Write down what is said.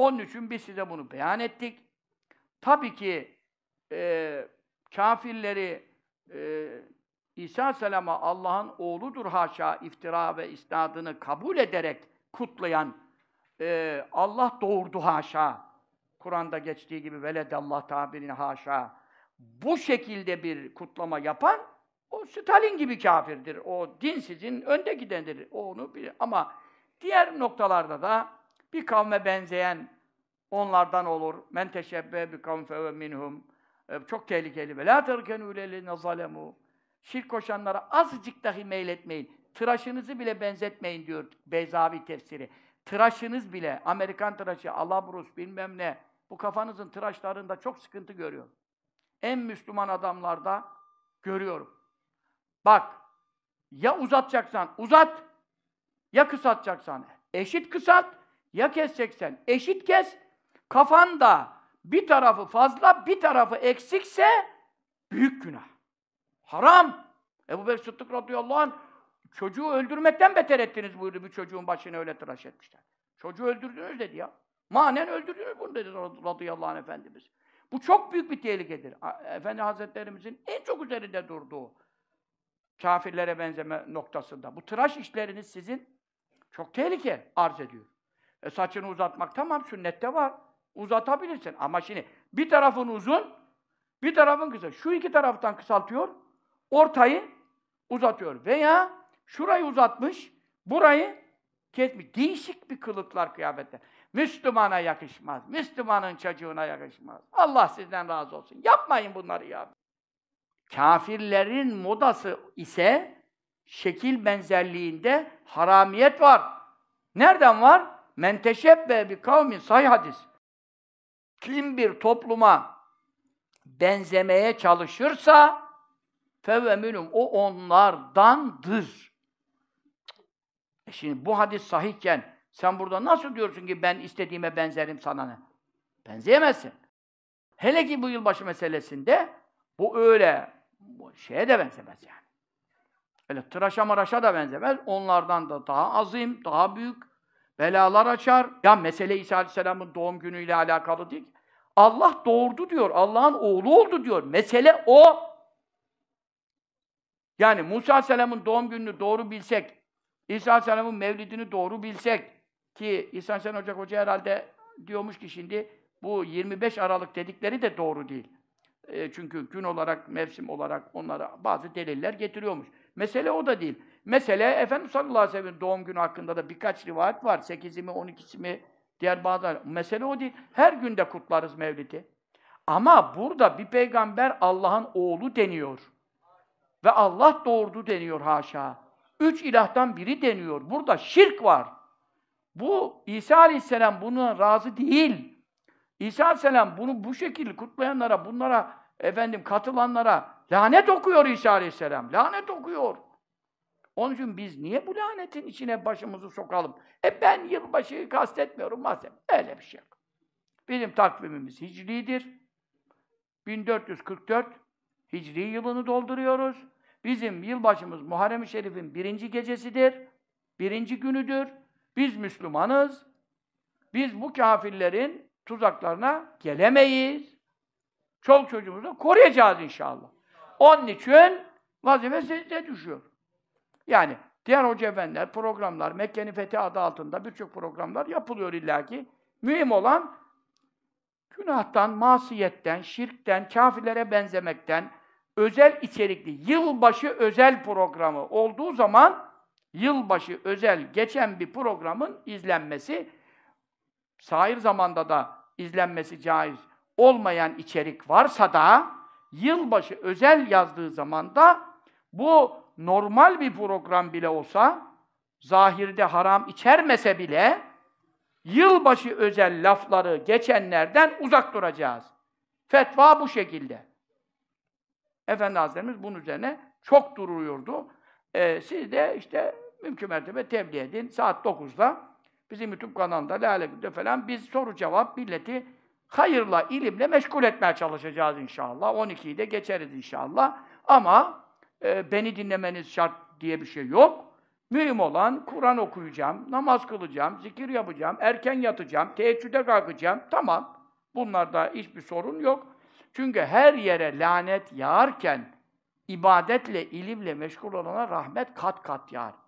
Onun için biz size bunu beyan ettik. Tabii ki e, kafirleri e, İsa Aleyhisselam'a Allah'ın oğludur haşa iftira ve isnadını kabul ederek kutlayan e, Allah doğurdu haşa. Kur'an'da geçtiği gibi veledallah tabirini haşa. Bu şekilde bir kutlama yapan o Stalin gibi kafirdir. O din sizin önde gidendir. Onu bilir. Ama diğer noktalarda da bir kavme benzeyen onlardan olur. Men teşebbe bi kavm fe minhum. E, çok tehlikeli. Ve la terken lelezine zalemu. Şirk koşanlara azıcık dahi meyletmeyin. Tıraşınızı bile benzetmeyin diyor Beyzavi tefsiri. Tıraşınız bile, Amerikan tıraşı, Alabrus bilmem ne, bu kafanızın tıraşlarında çok sıkıntı görüyorum. En Müslüman adamlarda görüyorum. Bak, ya uzatacaksan uzat, ya kısaltacaksan eşit kısalt, ya keseceksen eşit kes, kafanda bir tarafı fazla, bir tarafı eksikse büyük günah. Haram. Ebu Bekir Sıddık radıyallahu anh çocuğu öldürmekten beter ettiniz buyurdu. Bir çocuğun başını öyle tıraş etmişler. Çocuğu öldürdünüz dedi ya. Manen öldürdünüz bunu dedi radıyallahu anh Efendimiz. Bu çok büyük bir tehlikedir. Efendi Hazretlerimizin en çok üzerinde durduğu kafirlere benzeme noktasında. Bu tıraş işleriniz sizin çok tehlike arz ediyor. E saçını uzatmak tamam sünnette var. Uzatabilirsin ama şimdi bir tarafın uzun, bir tarafın kısa. Şu iki taraftan kısaltıyor, ortayı uzatıyor. Veya şurayı uzatmış, burayı kesmiş. Değişik bir kılıklar kıyafetler. Müslümana yakışmaz. Müslümanın çocuğuna yakışmaz. Allah sizden razı olsun. Yapmayın bunları ya. Kafirlerin modası ise şekil benzerliğinde haramiyet var. Nereden var? Men teşebbe bi kavmin sahih hadis. Kim bir topluma benzemeye çalışırsa fevve minum o onlardandır. E şimdi bu hadis sahihken sen burada nasıl diyorsun ki ben istediğime benzerim sana ne? Benzeyemezsin. Hele ki bu yılbaşı meselesinde bu öyle bu şeye de benzemez yani. Öyle tıraşa maraşa da benzemez. Onlardan da daha azim, daha büyük, belalar açar. Ya mesele İsa Aleyhisselam'ın doğum günüyle alakalı değil. Allah doğurdu diyor, Allah'ın oğlu oldu diyor. Mesele o. Yani Musa Aleyhisselam'ın doğum gününü doğru bilsek, İsa Aleyhisselam'ın mevlidini doğru bilsek ki İsa Aleyhisselam Ocak Hoca herhalde diyormuş ki şimdi bu 25 Aralık dedikleri de doğru değil. E, çünkü gün olarak, mevsim olarak onlara bazı deliller getiriyormuş. Mesele o da değil. Mesele Efendimiz sallallahu aleyhi ve sellem doğum günü hakkında da birkaç rivayet var. 8'i mi 12'si mi diğer bazı mesele o değil. Her günde kutlarız Mevlid'i. Ama burada bir peygamber Allah'ın oğlu deniyor. Ve Allah doğurdu deniyor haşa. Üç ilahtan biri deniyor. Burada şirk var. Bu İsa Aleyhisselam buna razı değil. İsa Aleyhisselam bunu bu şekilde kutlayanlara, bunlara efendim katılanlara lanet okuyor İsa Aleyhisselam. Lanet okuyor. Onun için biz niye bu lanetin içine başımızı sokalım? E ben yılbaşıyı kastetmiyorum madem. Öyle bir şey yok. Bizim takvimimiz hicridir. 1444 hicri yılını dolduruyoruz. Bizim yılbaşımız Muharrem-i Şerif'in birinci gecesidir. Birinci günüdür. Biz Müslümanız. Biz bu kafirlerin tuzaklarına gelemeyiz. Çoluk çocuğumuzu koruyacağız inşallah. Onun için vazife size düşüyor. Yani diğer hoca efendiler, programlar, Mekke'nin fethi adı altında birçok programlar yapılıyor illaki. Mühim olan günahtan, masiyetten, şirkten, kafirlere benzemekten, özel içerikli, yılbaşı özel programı olduğu zaman yılbaşı özel geçen bir programın izlenmesi, sair zamanda da izlenmesi caiz olmayan içerik varsa da yılbaşı özel yazdığı zaman da bu normal bir program bile olsa, zahirde haram içermese bile, yılbaşı özel lafları geçenlerden uzak duracağız. Fetva bu şekilde. Efendi Hazretlerimiz bunun üzerine çok duruyordu. Ee, siz de işte mümkün mertebe tebliğ edin. Saat 9'da bizim YouTube kanalında Lale Gül'de falan biz soru cevap milleti hayırla, ilimle meşgul etmeye çalışacağız inşallah. 12'yi de geçeriz inşallah. Ama e, beni dinlemeniz şart diye bir şey yok. Mühim olan Kur'an okuyacağım, namaz kılacağım, zikir yapacağım, erken yatacağım, teheccüde kalkacağım. Tamam. Bunlarda hiçbir sorun yok. Çünkü her yere lanet yağarken ibadetle, ilimle meşgul olana rahmet kat kat yağar.